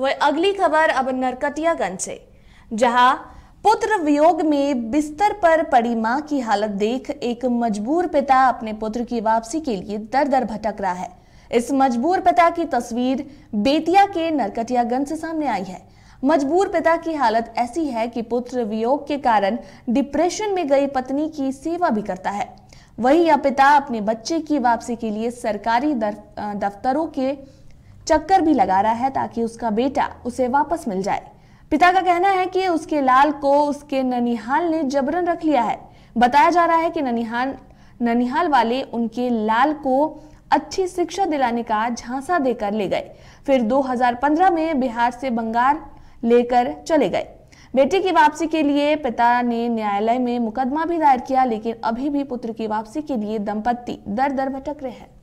वह अगली खबर अब नरकटियागंज से जहां पुत्र वियोग में बिस्तर पर पड़ी मां की हालत देख एक मजबूर पिता अपने पुत्र की वापसी के लिए दर दर भटक रहा है इस मजबूर पिता की तस्वीर बेतिया के नरकटियागंज से सामने आई है मजबूर पिता की हालत ऐसी है कि पुत्र वियोग के कारण डिप्रेशन में गई पत्नी की सेवा भी करता है वही यह पिता अपने बच्चे की वापसी के लिए सरकारी दफ्तरों के चक्कर भी लगा रहा है ताकि उसका बेटा उसे वापस मिल जाए पिता का कहना है कि उसके लाल को उसके ननिहाल ने जबरन रख लिया है बताया जा रहा है कि ननिहाल ननिहाल वाले उनके लाल को अच्छी शिक्षा दिलाने का झांसा देकर ले गए फिर 2015 में बिहार से बंगाल लेकर चले गए बेटे की वापसी के लिए पिता ने न्यायालय में मुकदमा भी दायर किया लेकिन अभी भी पुत्र की वापसी के लिए दंपत्ति दर दर भटक रहे हैं